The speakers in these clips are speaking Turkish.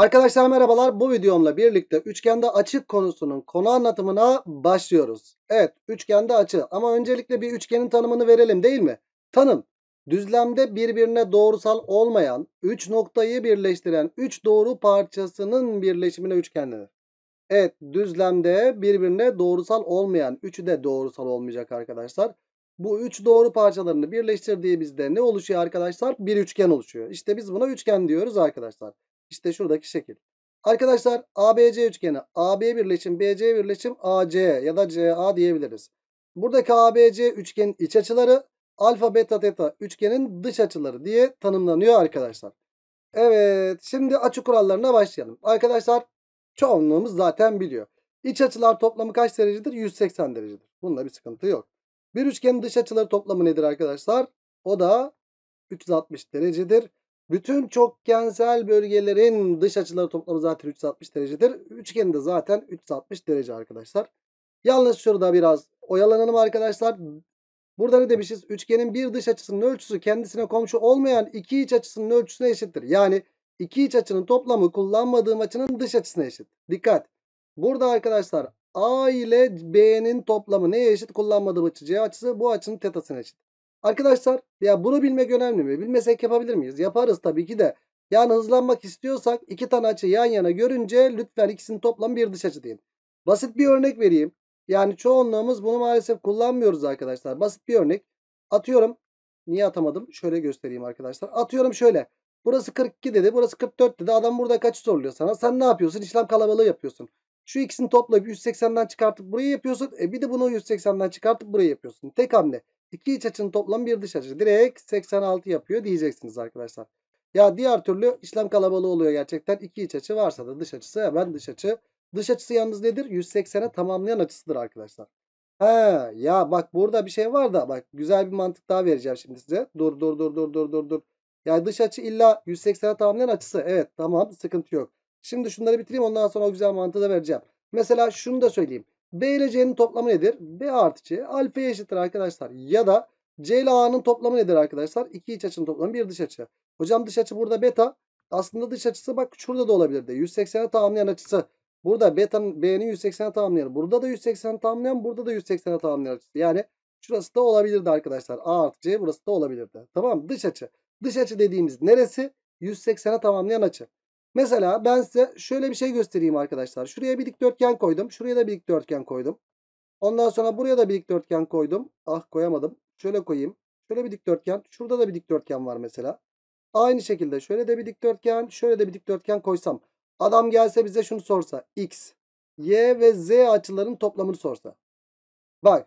Arkadaşlar merhabalar. Bu videomla birlikte üçgende açı konusunun konu anlatımına başlıyoruz. Evet, üçgende açı ama öncelikle bir üçgenin tanımını verelim değil mi? Tanım. Düzlemde birbirine doğrusal olmayan 3 noktayı birleştiren 3 doğru parçasının birleşimine üçgen denir. Evet, düzlemde birbirine doğrusal olmayan, üçü de doğrusal olmayacak arkadaşlar. Bu üç doğru parçalarını birleştirdiği bizde ne oluşuyor arkadaşlar? Bir üçgen oluşuyor. İşte biz buna üçgen diyoruz arkadaşlar. İşte şuradaki şekil. Arkadaşlar ABC üçgeni AB birleşim BC birleşim AC ya da CA diyebiliriz. Buradaki ABC üçgenin iç açıları alfa beta teta üçgenin dış açıları diye tanımlanıyor arkadaşlar. Evet şimdi açı kurallarına başlayalım. Arkadaşlar çoğunluğumuz zaten biliyor. İç açılar toplamı kaç derecedir? 180 derecedir. Bunda bir sıkıntı yok. Bir üçgenin dış açıları toplamı nedir arkadaşlar? O da 360 derecedir. Bütün çokgensel bölgelerin dış açıları toplamı zaten 360 derecedir. Üçgeni de zaten 360 derece arkadaşlar. Yalnız şurada biraz oyalanalım arkadaşlar. Burada ne demişiz? Üçgenin bir dış açısının ölçüsü kendisine komşu olmayan iki iç açısının ölçüsüne eşittir. Yani iki iç açının toplamı kullanmadığım açının dış açısına eşit. Dikkat! Burada arkadaşlar A ile B'nin toplamı neye eşit? Kullanmadığım açı C açısı bu açının tetasına eşit. Arkadaşlar ya bunu bilmek önemli mi? Bilmesek yapabilir miyiz? Yaparız tabii ki de. Yani hızlanmak istiyorsak iki tane açı yan yana görünce lütfen ikisini toplam bir dış açı deyin. Basit bir örnek vereyim. Yani çoğunluğumuz bunu maalesef kullanmıyoruz arkadaşlar. Basit bir örnek. Atıyorum. Niye atamadım? Şöyle göstereyim arkadaşlar. Atıyorum şöyle. Burası 42 dedi. Burası 44 dedi. Adam burada kaç soruluyor sana? Sen ne yapıyorsun? İşlem kalabalığı yapıyorsun. Şu ikisini toplayıp 180'den çıkartıp burayı yapıyorsun. E bir de bunu 180'den çıkartıp burayı yapıyorsun. Tek hamle. İki iç açının toplamı bir dış açı. Direkt 86 yapıyor diyeceksiniz arkadaşlar. Ya diğer türlü işlem kalabalığı oluyor gerçekten. İki iç açı varsa da dış açısı hemen dış açı. Dış açısı yalnız nedir? 180'e tamamlayan açısıdır arkadaşlar. He ya bak burada bir şey var da bak güzel bir mantık daha vereceğim şimdi size. Dur dur dur dur dur dur dur. Ya dış açı illa 180'e tamamlayan açısı. Evet tamam sıkıntı yok. Şimdi şunları bitireyim ondan sonra o güzel mantığı da vereceğim. Mesela şunu da söyleyeyim. B ile C'nin toplamı nedir? B artı C. Alfa eşittir arkadaşlar. Ya da C ile A'nın toplamı nedir arkadaşlar? İki iç açının toplamı bir dış açı. Hocam dış açı burada beta. Aslında dış açısı bak şurada da olabilir de. 180'e tamamlayan açısı. Burada beta'nın B'nin 180'e tamamlayan. Burada da 180'e tamamlayan. Burada da 180'e tamamlayan açısı. Yani şurası da olabilirdi arkadaşlar. A artı C burası da olabilirdi. Tamam dış açı. Dış açı dediğimiz neresi? 180'e tamamlayan açı. Mesela ben size şöyle bir şey göstereyim arkadaşlar. Şuraya bir dikdörtgen koydum. Şuraya da bir dikdörtgen koydum. Ondan sonra buraya da bir dikdörtgen koydum. Ah koyamadım. Şöyle koyayım. Şöyle bir dikdörtgen. Şurada da bir dikdörtgen var mesela. Aynı şekilde şöyle de bir dikdörtgen. Şöyle de bir dikdörtgen koysam. Adam gelse bize şunu sorsa. X, Y ve Z açılarının toplamını sorsa. Bak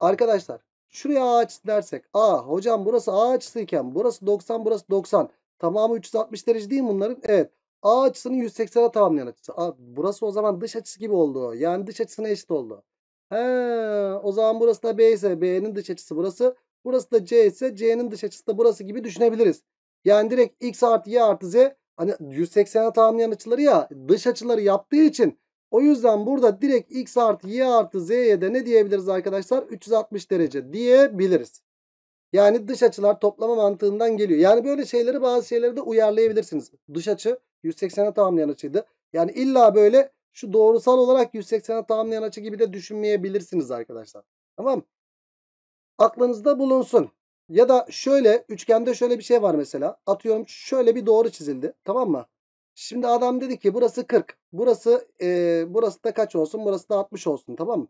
arkadaşlar şuraya A açısı dersek. A hocam burası A açısıyken burası 90 burası 90. Tamamı 360 derece değil mi bunların? Evet. A açısının 180'e tamamlayan açısı. A, burası o zaman dış açısı gibi oldu. Yani dış açısına eşit oldu. He, o zaman burası da B ise B'nin dış açısı burası. Burası da C ise C'nin dış açısı da burası gibi düşünebiliriz. Yani direkt X artı Y artı Z hani 180'e tamamlayan açıları ya dış açıları yaptığı için o yüzden burada direkt X artı Y artı Z'ye de ne diyebiliriz arkadaşlar? 360 derece diyebiliriz. Yani dış açılar toplama mantığından geliyor. Yani böyle şeyleri bazı şeyleri de uyarlayabilirsiniz. Dış açı 180'e tamamlayan açıydı. Yani illa böyle şu doğrusal olarak 180'e tamamlayan açı gibi de düşünmeyebilirsiniz arkadaşlar. Tamam Aklınızda bulunsun. Ya da şöyle üçgende şöyle bir şey var mesela. Atıyorum şöyle bir doğru çizildi. Tamam mı? Şimdi adam dedi ki burası 40. Burası e, burası da kaç olsun? Burası da 60 olsun. Tamam mı?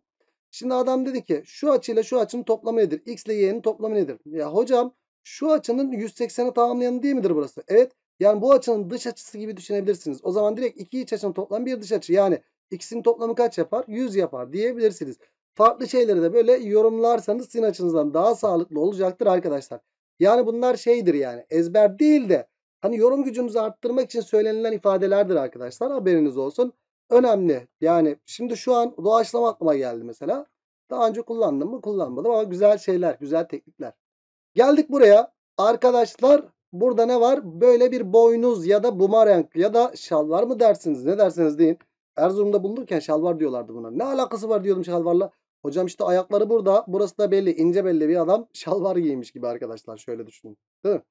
Şimdi adam dedi ki şu açıyla şu açının toplamı nedir? X ile y'nin toplamı nedir? Ya hocam şu açının 180'e tamamlayanı değil midir burası? Evet. Yani bu açının dış açısı gibi düşünebilirsiniz. O zaman direkt iki iç açının toplamı bir dış açı. Yani ikisinin toplamı kaç yapar? 100 yapar diyebilirsiniz. Farklı şeyleri de böyle yorumlarsanız sizin açınızdan daha sağlıklı olacaktır arkadaşlar. Yani bunlar şeydir yani ezber değil de hani yorum gücünüzü arttırmak için söylenilen ifadelerdir arkadaşlar. Haberiniz olsun. Önemli. Yani şimdi şu an doğaçlama aklıma geldi mesela. Daha önce kullandım mı kullanmadım ama güzel şeyler, güzel teknikler. Geldik buraya. Arkadaşlar Burada ne var? Böyle bir boynuz ya da bumerang ya da şalvar mı dersiniz? Ne derseniz deyin. Erzurum'da bulunurken şalvar diyorlardı buna. Ne alakası var diyordum şalvarla. Hocam işte ayakları burada. Burası da belli. ince belli bir adam şalvar giymiş gibi arkadaşlar. Şöyle düşünün. Değil mi?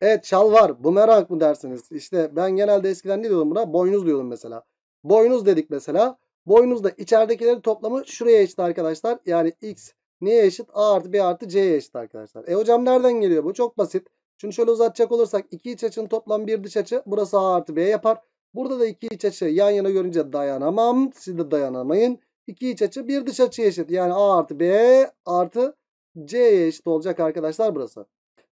Evet şalvar. Bumerang mı dersiniz? İşte ben genelde eskiden ne diyordum buna? Boynuz diyordum mesela. Boynuz dedik mesela. Boynuz da içeridekileri toplamı şuraya eşit arkadaşlar. Yani x niye eşit? A artı B artı C'ye eşit arkadaşlar. E hocam nereden geliyor bu? Çok basit. Şunu şöyle uzatacak olursak iki iç açının toplam bir dış açı. Burası A artı B yapar. Burada da iki iç açı yan yana görünce dayanamam. Siz de dayanamayın. İki iç açı bir dış açı eşit. Yani A artı B artı C eşit olacak arkadaşlar burası.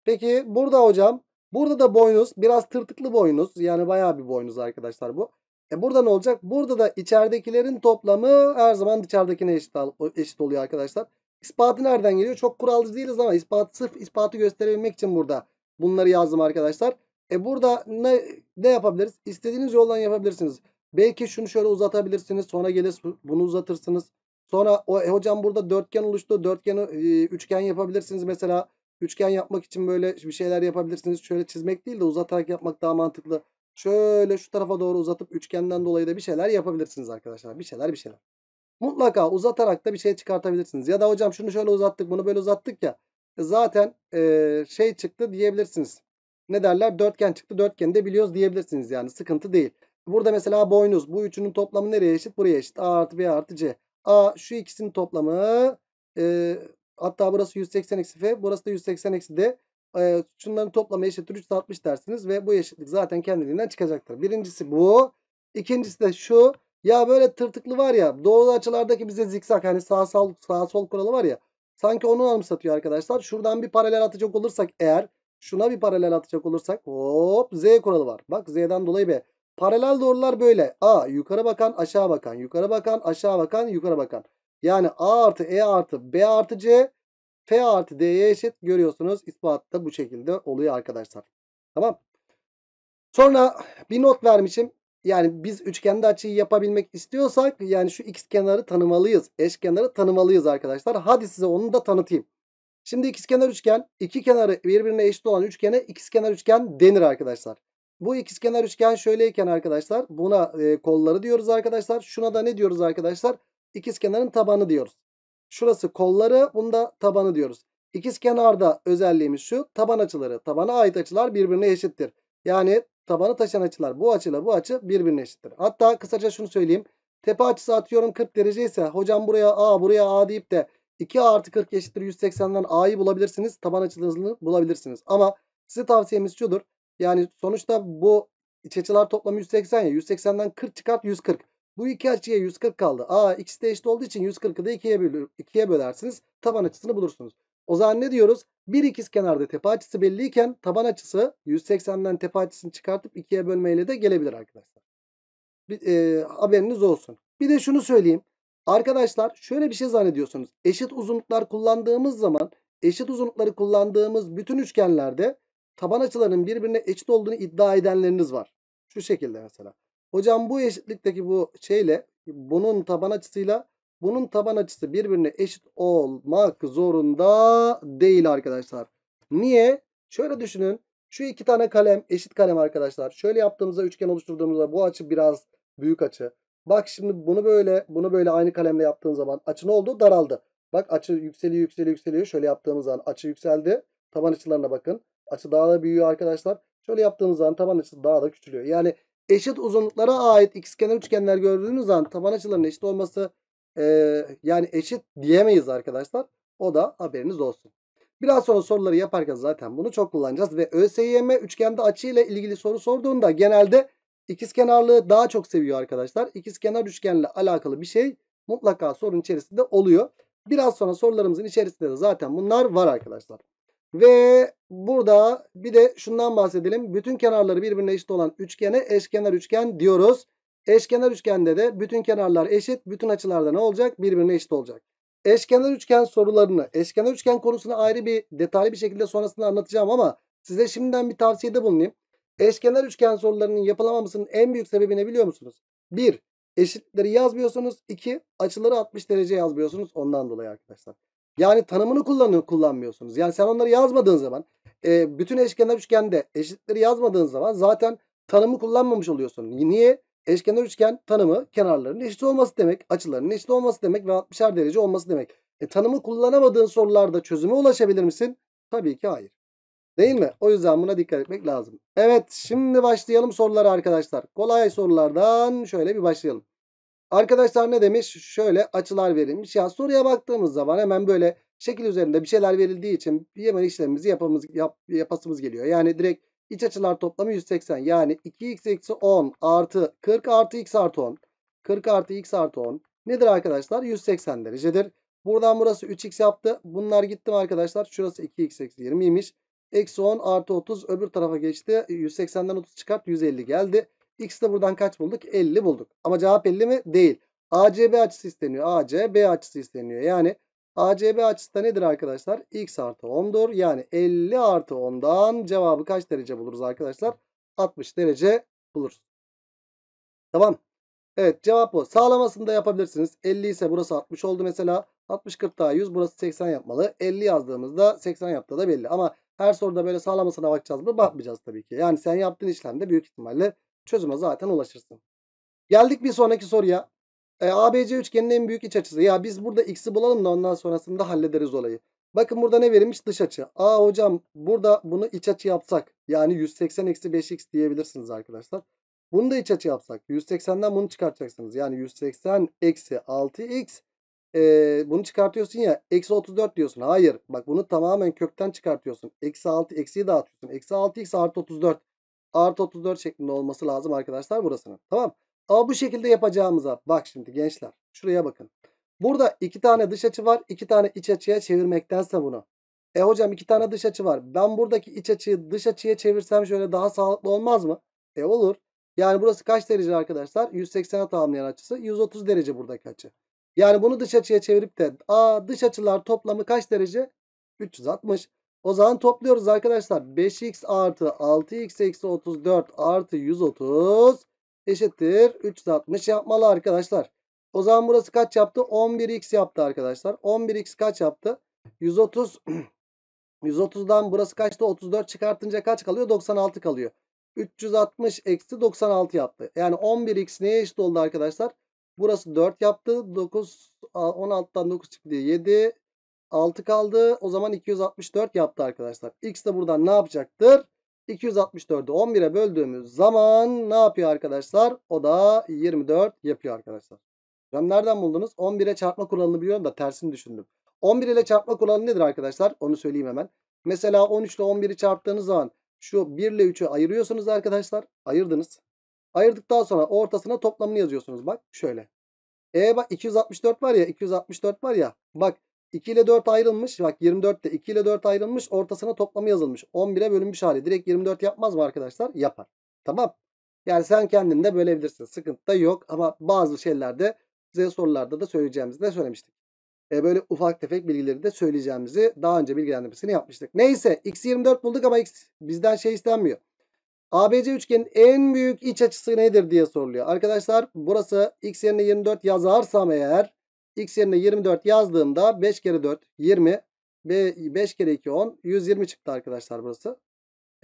Peki burada hocam. Burada da boynuz. Biraz tırtıklı boynuz. Yani bayağı bir boynuz arkadaşlar bu. E burada ne olacak? Burada da içeridekilerin toplamı her zaman dışarıdakine eşit, eşit oluyor arkadaşlar. İspatı nereden geliyor? Çok kuralcı değiliz ama ispat sırf ispatı gösterebilmek için burada Bunları yazdım arkadaşlar. E burada ne, ne yapabiliriz? İstediğiniz yoldan yapabilirsiniz. Belki şunu şöyle uzatabilirsiniz. Sonra gelir bunu uzatırsınız. Sonra o, e, hocam burada dörtgen oluştu. Dörtgen e, üçgen yapabilirsiniz mesela. Üçgen yapmak için böyle bir şeyler yapabilirsiniz. Şöyle çizmek değil de uzatarak yapmak daha mantıklı. Şöyle şu tarafa doğru uzatıp üçgenden dolayı da bir şeyler yapabilirsiniz arkadaşlar. Bir şeyler bir şeyler. Mutlaka uzatarak da bir şey çıkartabilirsiniz. Ya da hocam şunu şöyle uzattık bunu böyle uzattık ya. E, zaten e, şey çıktı diyebilirsiniz. Ne derler? Dörtgen çıktı. Dörtgeni de biliyoruz diyebilirsiniz yani. Sıkıntı değil. Burada mesela boynuz. Bu üçünün toplamı nereye eşit? Buraya eşit. A artı B artı C. A şu ikisinin toplamı e, hatta burası 180 eksi F. Burası da 180 eksi D. E, şunların toplamı eşittir 360 dersiniz ve bu eşitlik zaten kendiliğinden çıkacaktır. Birincisi bu. İkincisi de şu. Ya böyle tırtıklı var ya doğru açılardaki bize zikzak hani sağ sol, sağ sol kuralı var ya Sanki onu anımsatıyor arkadaşlar. Şuradan bir paralel atacak olursak eğer şuna bir paralel atacak olursak hop Z kuralı var. Bak Z'den dolayı be. paralel doğrular böyle. A yukarı bakan aşağı bakan yukarı bakan aşağı bakan yukarı bakan. Yani A artı E artı B artı C F artı D'ye eşit görüyorsunuz. İspat bu şekilde oluyor arkadaşlar. Tamam. Sonra bir not vermişim. Yani biz üçgende açıyı yapabilmek istiyorsak yani şu x kenarı tanımalıyız. Eş kenarı tanımalıyız arkadaşlar. Hadi size onu da tanıtayım. Şimdi ikizkenar üçgen, iki kenarı birbirine eşit olan üçgene ikizkenar üçgen denir arkadaşlar. Bu ikizkenar üçgen şöyleyken arkadaşlar buna e, kolları diyoruz arkadaşlar. Şuna da ne diyoruz arkadaşlar? İkizkenarın tabanı diyoruz. Şurası kolları, bunda tabanı diyoruz. İkizkenarda özelliğimiz şu. Taban açıları, tabana ait açılar birbirine eşittir. Yani tabanı taşıyan açılar bu açıyla bu açı birbirine eşittir. Hatta kısaca şunu söyleyeyim. Tepe açısı atıyorum 40 derece ise hocam buraya A buraya A deyip de 2 A artı 40 eşittir 180'den A'yı bulabilirsiniz. Taban açılarını bulabilirsiniz. Ama size tavsiyemiz şudur. Yani sonuçta bu iç açılar toplamı 180 ya. 180'den 40 çıkart 140. Bu iki açıya 140 kaldı. A ikisi de eşit olduğu için 140'ı da 2'ye, 2'ye bölersiniz. Taban açısını bulursunuz. O zaman ne diyoruz? Bir ikiz kenarda tepe açısı belliyken taban açısı 180'den tepe açısını çıkartıp ikiye bölmeyle de gelebilir arkadaşlar. Bir, e, haberiniz olsun. Bir de şunu söyleyeyim. Arkadaşlar şöyle bir şey zannediyorsunuz. Eşit uzunluklar kullandığımız zaman eşit uzunlukları kullandığımız bütün üçgenlerde taban açılarının birbirine eşit olduğunu iddia edenleriniz var. Şu şekilde mesela. Hocam bu eşitlikteki bu şeyle bunun taban açısıyla bunun taban açısı birbirine eşit olmak zorunda değil arkadaşlar. Niye? Şöyle düşünün. Şu iki tane kalem eşit kalem arkadaşlar. Şöyle yaptığımızda üçgen oluşturduğumuzda bu açı biraz büyük açı. Bak şimdi bunu böyle bunu böyle aynı kalemle yaptığın zaman açı ne oldu? Daraldı. Bak açı yükseliyor yükseliyor yükseliyor. Şöyle yaptığımız zaman açı yükseldi. Taban açılarına bakın. Açı daha da büyüyor arkadaşlar. Şöyle yaptığımız zaman taban açısı daha da küçülüyor. Yani eşit uzunluklara ait ikizkenar üçgenler gördüğünüz zaman taban açılarının eşit olması ee, yani eşit diyemeyiz arkadaşlar. O da haberiniz olsun. Biraz sonra soruları yaparken zaten bunu çok kullanacağız. Ve ÖSYM üçgende açı ile ilgili soru sorduğunda genelde ikizkenarlığı daha çok seviyor arkadaşlar. İkizkenar üçgenle alakalı bir şey mutlaka sorun içerisinde oluyor. Biraz sonra sorularımızın içerisinde de zaten bunlar var arkadaşlar. Ve burada bir de şundan bahsedelim. Bütün kenarları birbirine eşit olan üçgene eşkenar üçgen diyoruz. Eşkenar üçgende de bütün kenarlar eşit. Bütün açılarda ne olacak? Birbirine eşit olacak. Eşkenar üçgen sorularını, eşkenar üçgen konusunu ayrı bir detaylı bir şekilde sonrasında anlatacağım ama size şimdiden bir tavsiyede bulunayım. Eşkenar üçgen sorularının yapılamamasının en büyük sebebi ne biliyor musunuz? 1. Eşitleri yazmıyorsunuz. 2. Açıları 60 derece yazmıyorsunuz. Ondan dolayı arkadaşlar. Yani tanımını kullanın, kullanmıyorsunuz. Yani sen onları yazmadığın zaman e, bütün eşkenar üçgende eşitleri yazmadığın zaman zaten tanımı kullanmamış oluyorsun. Niye? Eşkenar üçgen tanımı kenarlarının eşit olması demek. Açılarının eşit olması demek ve 60'er derece olması demek. E, tanımı kullanamadığın sorularda çözüme ulaşabilir misin? Tabii ki hayır. Değil mi? O yüzden buna dikkat etmek lazım. Evet şimdi başlayalım sorulara arkadaşlar. Kolay sorulardan şöyle bir başlayalım. Arkadaşlar ne demiş? Şöyle açılar verilmiş. Ya soruya baktığımız zaman hemen böyle şekil üzerinde bir şeyler verildiği için hemen işlemimizi yapamız, yap, yapasımız geliyor. Yani direkt İç açılar toplamı 180. Yani 2x eksi 10 artı 40 artı x artı 10. 40 artı x artı 10 nedir arkadaşlar? 180 derecedir. Buradan burası 3x yaptı. Bunlar gitti mi arkadaşlar? Şurası 2x eksi 20 imiş. Eksi 10 artı 30 öbür tarafa geçti. 180'den 30 çıkart 150 geldi. X de buradan kaç bulduk? 50 bulduk. Ama cevap 50 mi? Değil. ACB açısı isteniyor. ACB açısı isteniyor. Yani ACB açısı da nedir arkadaşlar? X artı 10'dur. Yani 50 artı 10'dan cevabı kaç derece buluruz arkadaşlar? 60 derece buluruz. Tamam. Evet cevap bu. Sağlamasını da yapabilirsiniz. 50 ise burası 60 oldu mesela. 60 40 daha 100 burası 80 yapmalı. 50 yazdığımızda 80 yaptığı da belli. Ama her soruda böyle sağlamasına bakacağız mı? Bakmayacağız tabii ki. Yani sen yaptığın işlemde büyük ihtimalle çözüme zaten ulaşırsın. Geldik bir sonraki soruya. E, ABC üçgenin en büyük iç açısı. Ya biz burada x'i bulalım da ondan sonrasında hallederiz olayı. Bakın burada ne verilmiş? Dış açı. Aa hocam burada bunu iç açı yapsak. Yani 180-5x diyebilirsiniz arkadaşlar. Bunu da iç açı yapsak. 180'den bunu çıkartacaksınız. Yani 180 eksi 6x. Ee, bunu çıkartıyorsun ya. Eksi 34 diyorsun. Hayır. Bak bunu tamamen kökten çıkartıyorsun. Eksi 6 eksiyi dağıtıyorsun. Eksi 6x artı 34. Artı 34 şeklinde olması lazım arkadaşlar burasının. Tamam. Ama bu şekilde yapacağımıza bak şimdi gençler. Şuraya bakın. Burada iki tane dış açı var. iki tane iç açıya çevirmektense bunu. E hocam iki tane dış açı var. Ben buradaki iç açıyı dış açıya çevirsem şöyle daha sağlıklı olmaz mı? E olur. Yani burası kaç derece arkadaşlar? 180'e tamamlayan açısı. 130 derece buradaki açı. Yani bunu dış açıya çevirip de aa dış açılar toplamı kaç derece? 360. O zaman topluyoruz arkadaşlar. 5x artı 6x eksi 34 artı 130 eşittir 360 yapmalı arkadaşlar. O zaman burası kaç yaptı? 11x yaptı arkadaşlar. 11x kaç yaptı? 130 130'dan burası kaçtı? 34 çıkartınca kaç kalıyor? 96 kalıyor. 360 eksi 96 yaptı. Yani 11x neye eşit oldu arkadaşlar? Burası 4 yaptı. 9 16'dan 9 çıktı. 7 6 kaldı. O zaman 264 yaptı arkadaşlar. X de buradan ne yapacaktır? 264'ü 11'e böldüğümüz zaman ne yapıyor arkadaşlar? O da 24 yapıyor arkadaşlar. Hocam nereden buldunuz? 11'e çarpma kuralını biliyorum da tersini düşündüm. 11 ile çarpma kuralı nedir arkadaşlar? Onu söyleyeyim hemen. Mesela 13 ile 11'i çarptığınız zaman şu 1 ile 3'ü ayırıyorsunuz arkadaşlar. Ayırdınız. Ayırdıktan sonra ortasına toplamını yazıyorsunuz. Bak şöyle. E bak 264 var ya 264 var ya. Bak 2 ile 4 ayrılmış. Bak 24 de 2 ile 4 ayrılmış. Ortasına toplamı yazılmış. 11'e bölünmüş hali. Direkt 24 yapmaz mı arkadaşlar? Yapar. Tamam. Yani sen kendin de bölebilirsin. Sıkıntı da yok. Ama bazı şeylerde size sorularda da söyleyeceğimizi de söylemiştik. E böyle ufak tefek bilgileri de söyleyeceğimizi daha önce bilgilendirmesini yapmıştık. Neyse x24 bulduk ama x bizden şey istenmiyor. ABC üçgenin en büyük iç açısı nedir diye soruluyor. Arkadaşlar burası x yerine 24 yazarsam eğer X yerine 24 yazdığımda 5 kere 4 20. 5 kere 2 10. 120 çıktı arkadaşlar burası.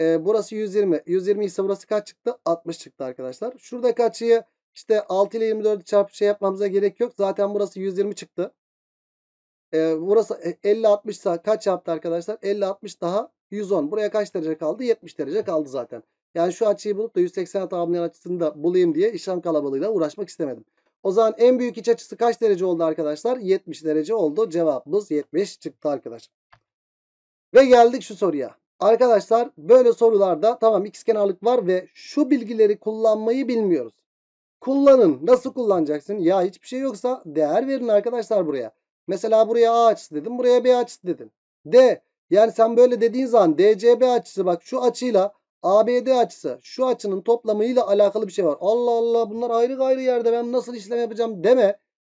E, burası 120. 120 ise burası kaç çıktı? 60 çıktı arkadaşlar. Şurada açıyı işte 6 ile 24 çarpı şey yapmamıza gerek yok. Zaten burası 120 çıktı. E, burası 50-60 ise kaç yaptı arkadaşlar? 50-60 daha 110. Buraya kaç derece kaldı? 70 derece kaldı zaten. Yani şu açıyı bulup da 180 tamamlayan açısını da bulayım diye işlem kalabalığıyla uğraşmak istemedim. O zaman en büyük iç açısı kaç derece oldu arkadaşlar? 70 derece oldu. Cevabımız 70 çıktı arkadaşlar. Ve geldik şu soruya. Arkadaşlar böyle sorularda tamam kenarlık var ve şu bilgileri kullanmayı bilmiyoruz. Kullanın. Nasıl kullanacaksın? Ya hiçbir şey yoksa değer verin arkadaşlar buraya. Mesela buraya A açısı dedim. Buraya B açısı dedim. D. Yani sen böyle dediğin zaman DCB açısı bak şu açıyla ABD açısı şu açının toplamıyla alakalı bir şey var. Allah Allah bunlar ayrı ayrı yerde ben nasıl işlem yapacağım deme.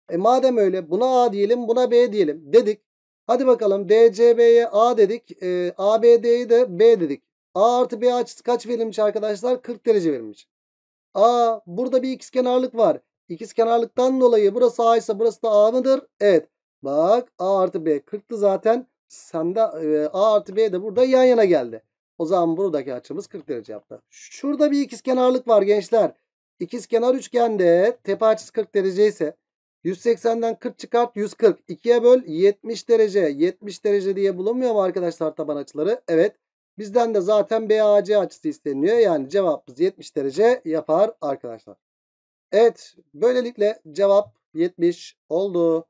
E madem öyle buna A diyelim buna B diyelim dedik. Hadi bakalım DCB'ye A dedik. E, ABD'ye de B dedik. A artı B açısı kaç verilmiş arkadaşlar? 40 derece verilmiş. A burada bir ikiz kenarlık var. İkiz kenarlıktan dolayı burası A ise burası da A mıdır? Evet. Bak A artı B 40'tı zaten. Sende e, A artı B de burada yan yana geldi. O zaman buradaki açımız 40 derece yaptı. Şurada bir ikizkenarlık var gençler. İkizkenar üçgende tepe açısı 40 derece ise 180'den 40 çıkart 140. 2'ye böl 70 derece. 70 derece diye bulunmuyor mu arkadaşlar taban açıları? Evet. Bizden de zaten BAC açısı isteniyor. Yani cevabımız 70 derece yapar arkadaşlar. Evet böylelikle cevap 70 oldu.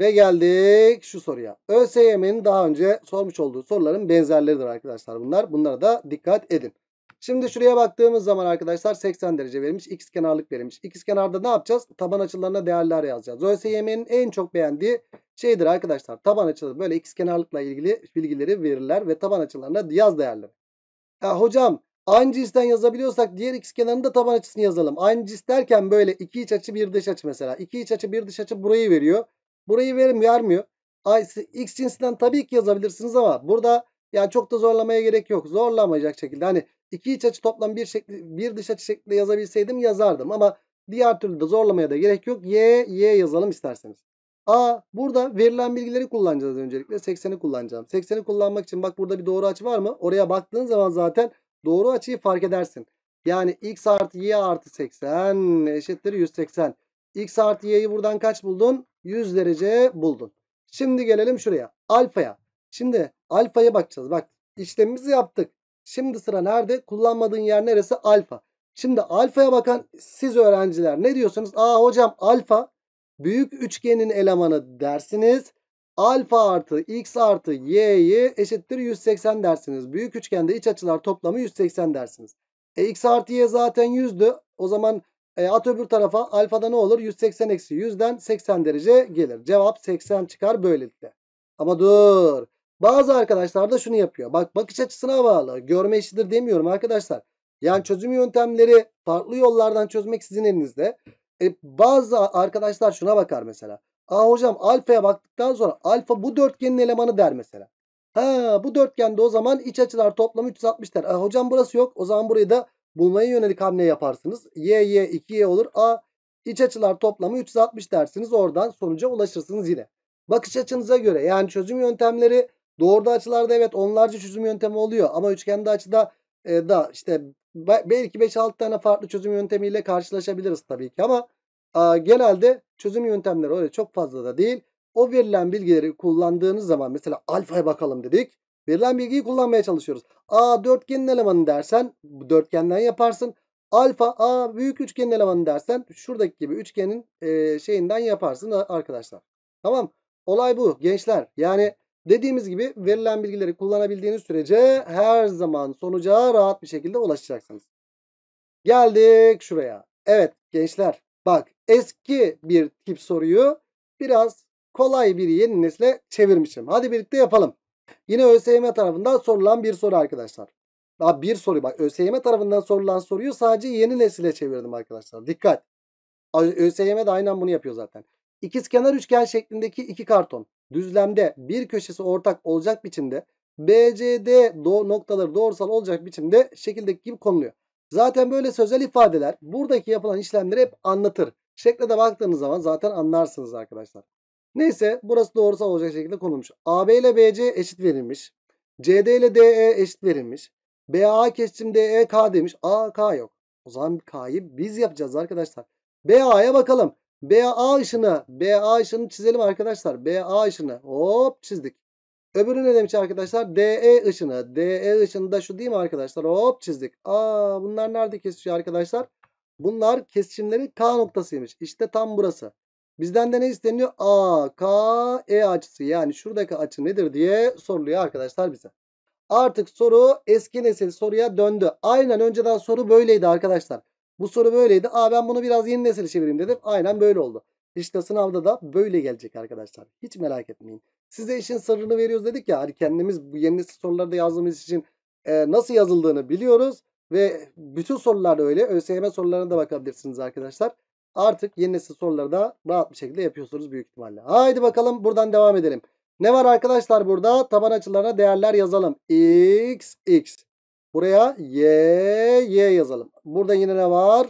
Ve geldik şu soruya. ÖSYM'nin daha önce sormuş olduğu soruların benzerleridir arkadaşlar bunlar. Bunlara da dikkat edin. Şimdi şuraya baktığımız zaman arkadaşlar 80 derece verilmiş. X kenarlık verilmiş. X kenarda ne yapacağız? Taban açılarına değerler yazacağız. ÖSYM'nin en çok beğendiği şeydir arkadaşlar. Taban açıları böyle X kenarlıkla ilgili bilgileri verirler ve taban açılarına yaz değerleri. Ya hocam aynı cinsten yazabiliyorsak diğer X kenarını da taban açısını yazalım. Aynı cins derken böyle iki iç açı bir dış açı mesela. iki iç açı bir dış açı burayı veriyor. Burayı verim vermiyor. X cinsinden tabii ki yazabilirsiniz ama burada yani çok da zorlamaya gerek yok. Zorlamayacak şekilde. Hani iki iç açı toplam bir, şekli, bir dış açı şeklinde yazabilseydim yazardım. Ama diğer türlü de zorlamaya da gerek yok. Y, Y yazalım isterseniz. A, burada verilen bilgileri kullanacağız öncelikle. 80'i kullanacağım. 80'i kullanmak için bak burada bir doğru açı var mı? Oraya baktığın zaman zaten doğru açıyı fark edersin. Yani x artı y artı 80 eşittir 180. X artı y'yi buradan kaç buldun? 100 derece buldun. Şimdi gelelim şuraya. Alfaya. Şimdi alfaya bakacağız. Bak işlemimizi yaptık. Şimdi sıra nerede? Kullanmadığın yer neresi? Alfa. Şimdi alfaya bakan siz öğrenciler ne diyorsunuz? Aa hocam alfa büyük üçgenin elemanı dersiniz. Alfa artı x artı y'yi eşittir 180 dersiniz. Büyük üçgende iç açılar toplamı 180 dersiniz. E x artı y zaten 100'dü. O zaman e, at öbür tarafa alfada ne olur? 180 eksi 100'den 80 derece gelir. Cevap 80 çıkar böylelikle. Ama dur. Bazı arkadaşlar da şunu yapıyor. Bak bakış açısına bağlı. Görme işidir demiyorum arkadaşlar. Yani çözüm yöntemleri farklı yollardan çözmek sizin elinizde. E, bazı arkadaşlar şuna bakar mesela. Aa hocam alfaya baktıktan sonra alfa bu dörtgenin elemanı der mesela. Ha bu dörtgende o zaman iç açılar toplamı 360 der. Aa, hocam burası yok. O zaman burayı da bulmaya yönelik hamle yaparsınız. Y, Y, 2Y olur. A, iç açılar toplamı 360 dersiniz. Oradan sonuca ulaşırsınız yine. Bakış açınıza göre yani çözüm yöntemleri doğruda açılarda evet onlarca çözüm yöntemi oluyor. Ama üçgende açıda e, da işte belki 5-6 tane farklı çözüm yöntemiyle karşılaşabiliriz tabii ki ama e, genelde çözüm yöntemleri öyle çok fazla da değil. O verilen bilgileri kullandığınız zaman mesela alfaya bakalım dedik. Verilen bilgiyi kullanmaya çalışıyoruz. A dörtgenin elemanı dersen dörtgenden yaparsın. Alfa A büyük üçgenin elemanı dersen şuradaki gibi üçgenin e, şeyinden yaparsın arkadaşlar. Tamam. Olay bu gençler. Yani dediğimiz gibi verilen bilgileri kullanabildiğiniz sürece her zaman sonuca rahat bir şekilde ulaşacaksınız. Geldik şuraya. Evet gençler bak eski bir tip soruyu biraz kolay bir yeni nesle çevirmişim. Hadi birlikte yapalım. Yine ÖSYM tarafından sorulan bir soru arkadaşlar. bir soru bak ÖSYM tarafından sorulan soruyu sadece yeni nesile çevirdim arkadaşlar. Dikkat. ÖSYM de aynen bunu yapıyor zaten. İkiz kenar üçgen şeklindeki iki karton düzlemde bir köşesi ortak olacak biçimde BCD do noktaları doğrusal olacak biçimde şekildeki gibi konuluyor. Zaten böyle sözel ifadeler buradaki yapılan işlemleri hep anlatır. Şekle de baktığınız zaman zaten anlarsınız arkadaşlar. Neyse burası doğrusal olacak şekilde konulmuş. AB ile BC eşit verilmiş. CD ile DE eşit verilmiş. BA kesim DE K demiş. AK yok. O zaman K'yı biz yapacağız arkadaşlar. BA'ya bakalım. BA ışını. BA ışını çizelim arkadaşlar. BA ışını. Hop çizdik. Öbürü ne demiş arkadaşlar? DE ışını. DE ışını da şu değil mi arkadaşlar? Hop çizdik. Aa bunlar nerede kesişiyor arkadaşlar? Bunlar kesişimleri K noktasıymış. İşte tam burası. Bizden de ne isteniyor? A, K, E açısı. Yani şuradaki açı nedir diye soruluyor arkadaşlar bize. Artık soru eski nesil soruya döndü. Aynen önceden soru böyleydi arkadaşlar. Bu soru böyleydi. Aa ben bunu biraz yeni nesil çevireyim dedim. Aynen böyle oldu. İşte sınavda da böyle gelecek arkadaşlar. Hiç merak etmeyin. Size işin sırrını veriyoruz dedik ya. Hani kendimiz bu yeni nesil sorularda yazdığımız için e, nasıl yazıldığını biliyoruz. Ve bütün sorular da öyle. ÖSYM sorularına da bakabilirsiniz arkadaşlar artık yeni nesil soruları da rahat bir şekilde yapıyorsunuz büyük ihtimalle. Haydi bakalım buradan devam edelim. Ne var arkadaşlar burada? Taban açılarına değerler yazalım. X, X. Buraya Y, Y yazalım. Burada yine ne var?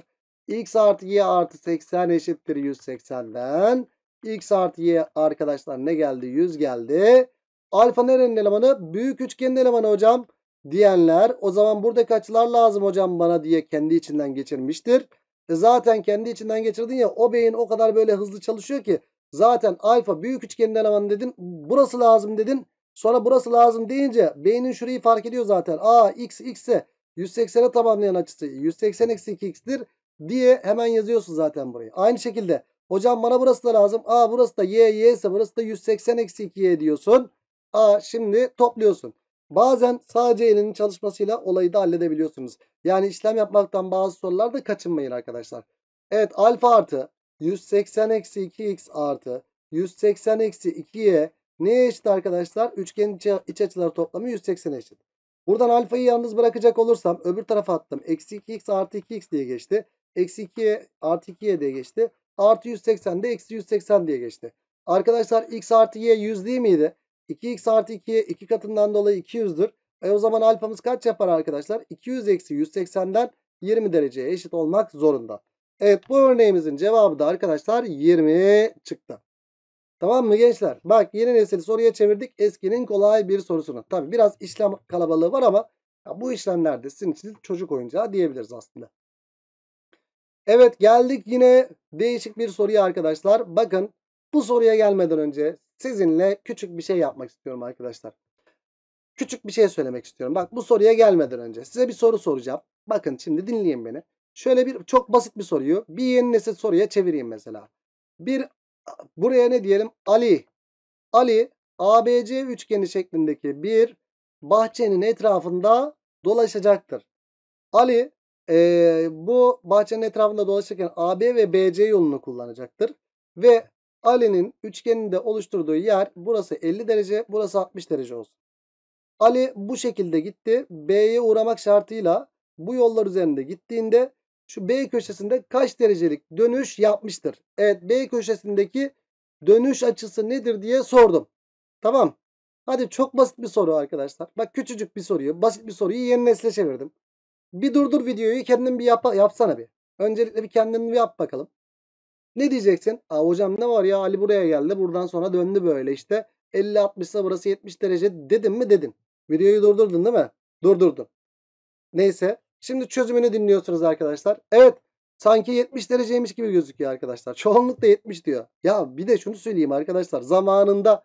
X artı Y artı 80 eşittir 180'den. X artı Y arkadaşlar ne geldi? 100 geldi. Alfa nerenin elemanı? Büyük üçgenin elemanı hocam diyenler. O zaman buradaki açılar lazım hocam bana diye kendi içinden geçirmiştir. E zaten kendi içinden geçirdin ya o beyin o kadar böyle hızlı çalışıyor ki zaten alfa büyük üçgenin elemanı dedin. Burası lazım dedin. Sonra burası lazım deyince beynin şurayı fark ediyor zaten. A x x ise 180'e tamamlayan açısı 180 eksi 2x'tir diye hemen yazıyorsun zaten burayı. Aynı şekilde hocam bana burası da lazım. A burası da y y ise burası da 180 eksi 2y diyorsun. A şimdi topluyorsun. Bazen sadece elinin çalışmasıyla olayı da halledebiliyorsunuz. Yani işlem yapmaktan bazı sorularda kaçınmayın arkadaşlar. Evet alfa artı 180 eksi 2x artı 180 eksi 2y neye eşit arkadaşlar? Üçgenin iç, iç açıları toplamı 180 eşit. Buradan alfayı yalnız bırakacak olursam öbür tarafa attım. Eksi 2x artı 2x diye geçti. Eksi 2 artı 2y diye geçti. Artı 180 de eksi 180 diye geçti. Arkadaşlar x artı y 100 değil miydi? 2x artı 2'ye 2 katından dolayı 200'dür. E o zaman alfamız kaç yapar arkadaşlar? 200 eksi 180'den 20 dereceye eşit olmak zorunda. Evet bu örneğimizin cevabı da arkadaşlar 20 çıktı. Tamam mı gençler? Bak yeni nesil soruya çevirdik. Eskinin kolay bir sorusunu. Tabi biraz işlem kalabalığı var ama ya bu işlemlerde sizin için çocuk oyuncağı diyebiliriz aslında. Evet geldik yine değişik bir soruya arkadaşlar. Bakın bu soruya gelmeden önce sizinle küçük bir şey yapmak istiyorum arkadaşlar. Küçük bir şey söylemek istiyorum. Bak bu soruya gelmeden önce size bir soru soracağım. Bakın şimdi dinleyin beni. Şöyle bir çok basit bir soruyu bir yeni nesil soruya çevireyim mesela. Bir buraya ne diyelim? Ali. Ali ABC üçgeni şeklindeki bir bahçenin etrafında dolaşacaktır. Ali e, bu bahçenin etrafında dolaşırken AB ve BC yolunu kullanacaktır. Ve Ali'nin üçgeninde oluşturduğu yer burası 50 derece, burası 60 derece olsun. Ali bu şekilde gitti. B'ye uğramak şartıyla bu yollar üzerinde gittiğinde şu B köşesinde kaç derecelik dönüş yapmıştır? Evet B köşesindeki dönüş açısı nedir diye sordum. Tamam. Hadi çok basit bir soru arkadaşlar. Bak küçücük bir soruyu, basit bir soruyu yeni nesle çevirdim. Bir durdur videoyu kendin bir yap, yapsana bir. Öncelikle bir kendin bir yap bakalım. Ne diyeceksin? Aa hocam ne var ya Ali buraya geldi. Buradan sonra döndü böyle işte. 50-60 burası 70 derece dedim mi dedin. Videoyu durdurdun değil mi? Durdurdum. Neyse. Şimdi çözümünü dinliyorsunuz arkadaşlar. Evet. Sanki 70 dereceymiş gibi gözüküyor arkadaşlar. Çoğunlukla 70 diyor. Ya bir de şunu söyleyeyim arkadaşlar. Zamanında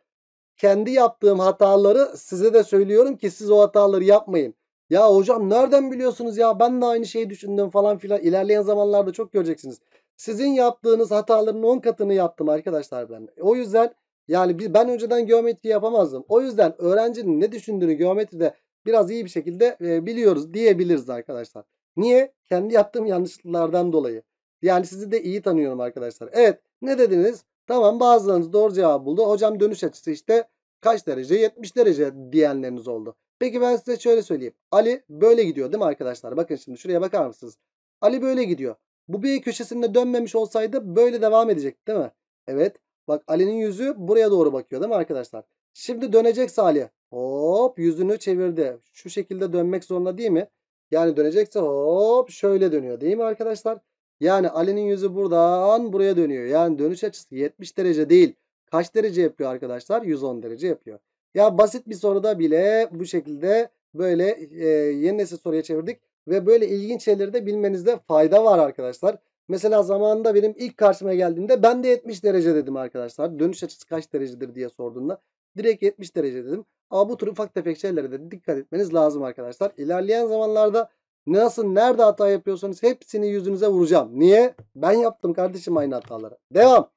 kendi yaptığım hataları size de söylüyorum ki siz o hataları yapmayın. Ya hocam nereden biliyorsunuz ya ben de aynı şeyi düşündüm falan filan. İlerleyen zamanlarda çok göreceksiniz. Sizin yaptığınız hataların 10 katını yaptım arkadaşlar ben. O yüzden yani ben önceden geometri yapamazdım. O yüzden öğrencinin ne düşündüğünü geometride biraz iyi bir şekilde e, biliyoruz diyebiliriz arkadaşlar. Niye? Kendi yaptığım yanlışlıklardan dolayı. Yani sizi de iyi tanıyorum arkadaşlar. Evet ne dediniz? Tamam bazılarınız doğru cevabı buldu. Hocam dönüş açısı işte kaç derece? 70 derece diyenleriniz oldu. Peki ben size şöyle söyleyeyim. Ali böyle gidiyor değil mi arkadaşlar? Bakın şimdi şuraya bakar mısınız? Ali böyle gidiyor. Bu bir köşesinde dönmemiş olsaydı böyle devam edecek değil mi? Evet. Bak Ali'nin yüzü buraya doğru bakıyor değil mi arkadaşlar? Şimdi dönecek Salih. Hop yüzünü çevirdi. Şu şekilde dönmek zorunda değil mi? Yani dönecekse hop şöyle dönüyor değil mi arkadaşlar? Yani Ali'nin yüzü buradan buraya dönüyor. Yani dönüş açısı 70 derece değil. Kaç derece yapıyor arkadaşlar? 110 derece yapıyor. Ya basit bir soruda bile bu şekilde böyle e, yeni nesil soruya çevirdik. Ve böyle ilginç şeyleri de bilmenizde fayda var arkadaşlar. Mesela zamanında benim ilk karşıma geldiğinde ben de 70 derece dedim arkadaşlar. Dönüş açısı kaç derecedir diye sorduğunda direkt 70 derece dedim. Ama bu tür ufak tefek şeylere de dikkat etmeniz lazım arkadaşlar. İlerleyen zamanlarda nasıl nerede hata yapıyorsanız hepsini yüzünüze vuracağım. Niye? Ben yaptım kardeşim aynı hataları. Devam.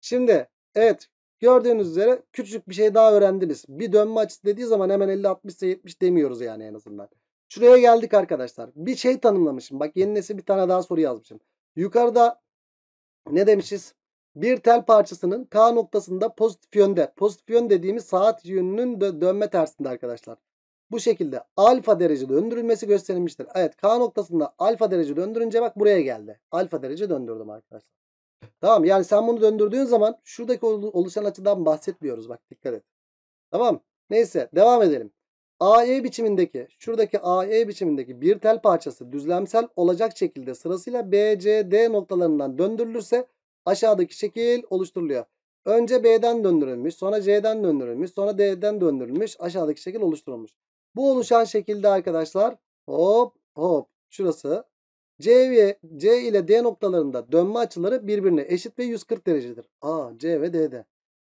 Şimdi evet gördüğünüz üzere küçük bir şey daha öğrendiniz. Bir dönme açısı dediği zaman hemen 50, 60, 70 demiyoruz yani en azından. Şuraya geldik arkadaşlar. Bir şey tanımlamışım. Bak yeni nesil bir tane daha soru yazmışım. Yukarıda ne demişiz? Bir tel parçasının K noktasında pozitif yönde. Pozitif yön dediğimiz saat yönünün dö dönme tersinde arkadaşlar. Bu şekilde alfa derece döndürülmesi gösterilmiştir. Evet K noktasında alfa derece döndürünce bak buraya geldi. Alfa derece döndürdüm arkadaşlar. Tamam yani sen bunu döndürdüğün zaman şuradaki oluşan açıdan bahsetmiyoruz. Bak dikkat et. Tamam. Neyse devam edelim. AE biçimindeki şuradaki AE biçimindeki bir tel parçası düzlemsel olacak şekilde sırasıyla BCD noktalarından döndürülürse aşağıdaki şekil oluşturuluyor. Önce B'den döndürülmüş, sonra C'den döndürülmüş, sonra D'den döndürülmüş, aşağıdaki şekil oluşturulmuş. Bu oluşan şekilde arkadaşlar hop hop şurası C ve C ile D noktalarında dönme açıları birbirine eşit ve 140 derecedir. A, C ve D'de.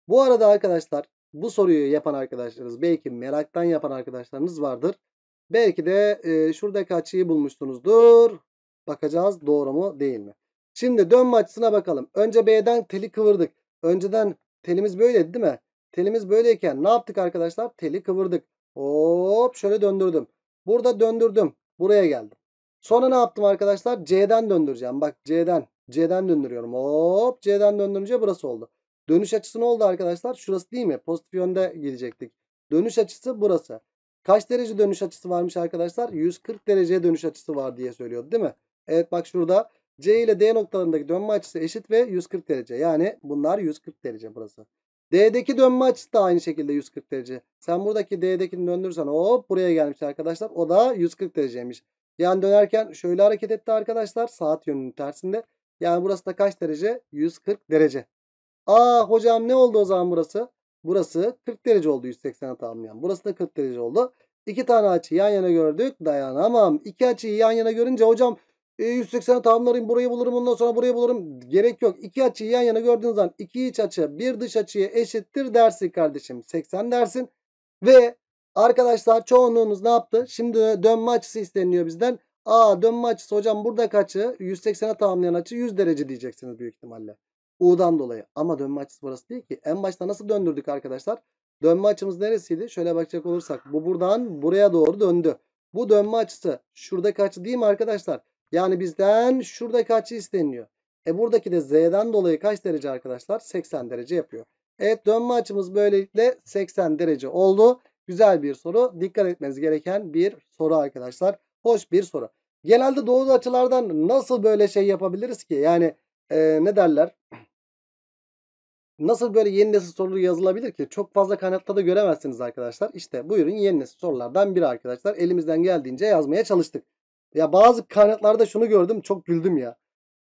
Bu arada arkadaşlar bu soruyu yapan arkadaşlarınız belki meraktan yapan arkadaşlarınız vardır. Belki de e, şuradaki açıyı bulmuşsunuzdur. Bakacağız doğru mu değil mi? Şimdi dönme açısına bakalım. Önce B'den teli kıvırdık. Önceden telimiz böyleydi değil mi? Telimiz böyleyken ne yaptık arkadaşlar? Teli kıvırdık. Hop şöyle döndürdüm. Burada döndürdüm. Buraya geldim. Sonra ne yaptım arkadaşlar? C'den döndüreceğim. Bak C'den. C'den döndürüyorum. Hop C'den döndürünce burası oldu. Dönüş açısı ne oldu arkadaşlar? Şurası değil mi? Pozitif yönde gidecektik. Dönüş açısı burası. Kaç derece dönüş açısı varmış arkadaşlar? 140 dereceye dönüş açısı var diye söylüyordu değil mi? Evet bak şurada C ile D noktalarındaki dönme açısı eşit ve 140 derece. Yani bunlar 140 derece burası. D'deki dönme açısı da aynı şekilde 140 derece. Sen buradaki D'dekini döndürürsen hop buraya gelmiş arkadaşlar. O da 140 dereceymiş. Yani dönerken şöyle hareket etti arkadaşlar. Saat yönünün tersinde. Yani burası da kaç derece? 140 derece. Aa hocam ne oldu o zaman burası? Burası 40 derece oldu 180'e tamamlayan. Burası da 40 derece oldu. İki tane açı yan yana gördük. Dayanamam. İki açıyı yan yana görünce hocam 180'e tamamlarım. Burayı bulurum ondan sonra burayı bulurum. Gerek yok. İki açıyı yan yana gördüğünüz zaman iki iç açı bir dış açıya eşittir dersin kardeşim. 80 dersin. Ve arkadaşlar çoğunluğumuz ne yaptı? Şimdi dönme açısı isteniyor bizden. Aa dönme açısı hocam burada kaçı? 180'e tamamlayan açı 100 derece diyeceksiniz büyük ihtimalle. U'dan dolayı. Ama dönme açısı burası değil ki. En başta nasıl döndürdük arkadaşlar? Dönme açımız neresiydi? Şöyle bakacak olursak. Bu buradan buraya doğru döndü. Bu dönme açısı şuradaki açı değil mi arkadaşlar? Yani bizden şuradaki açı isteniyor. E buradaki de z'den dolayı kaç derece arkadaşlar? 80 derece yapıyor. Evet dönme açımız böylelikle 80 derece oldu. Güzel bir soru. Dikkat etmeniz gereken bir soru arkadaşlar. Hoş bir soru. Genelde doğru açılardan nasıl böyle şey yapabiliriz ki? Yani e, ne derler? Nasıl böyle yeni nesil soru yazılabilir ki? Çok fazla kaynakta da göremezsiniz arkadaşlar. İşte buyurun yeni nesil sorulardan biri arkadaşlar. Elimizden geldiğince yazmaya çalıştık. Ya bazı kaynaklarda şunu gördüm çok güldüm ya.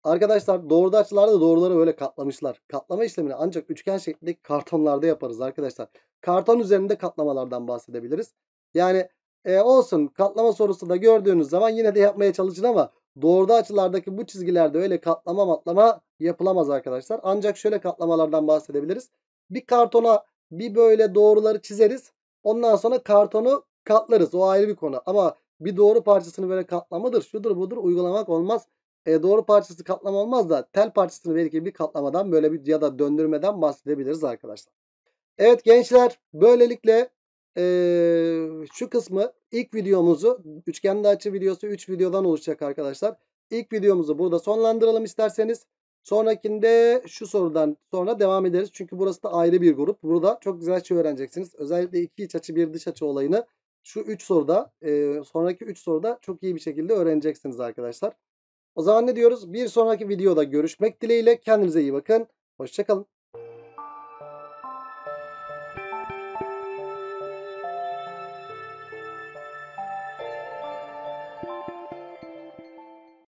Arkadaşlar doğruda açılarda doğruları böyle katlamışlar. Katlama işlemini ancak üçgen şeklindeki kartonlarda yaparız arkadaşlar. Karton üzerinde katlamalardan bahsedebiliriz. Yani e, olsun katlama sorusunda gördüğünüz zaman yine de yapmaya çalışın ama doğru açılardaki bu çizgilerde öyle katlama matlama yapılamaz arkadaşlar. Ancak şöyle katlamalardan bahsedebiliriz. Bir kartona bir böyle doğruları çizeriz. Ondan sonra kartonu katlarız. O ayrı bir konu. Ama bir doğru parçasını böyle katlamadır. Şudur budur uygulamak olmaz. E, doğru parçası katlama olmaz da tel parçasını belki bir katlamadan böyle bir ya da döndürmeden bahsedebiliriz arkadaşlar. Evet gençler böylelikle ee, şu kısmı ilk videomuzu üçgende açı videosu 3 videodan oluşacak arkadaşlar. İlk videomuzu burada sonlandıralım isterseniz. Sonrakinde şu sorudan sonra devam ederiz. Çünkü burası da ayrı bir grup. Burada çok güzel şey öğreneceksiniz. Özellikle iki iç açı bir dış açı olayını şu 3 soruda e, sonraki 3 soruda çok iyi bir şekilde öğreneceksiniz arkadaşlar. O zaman ne diyoruz? Bir sonraki videoda görüşmek dileğiyle. Kendinize iyi bakın. Hoşçakalın.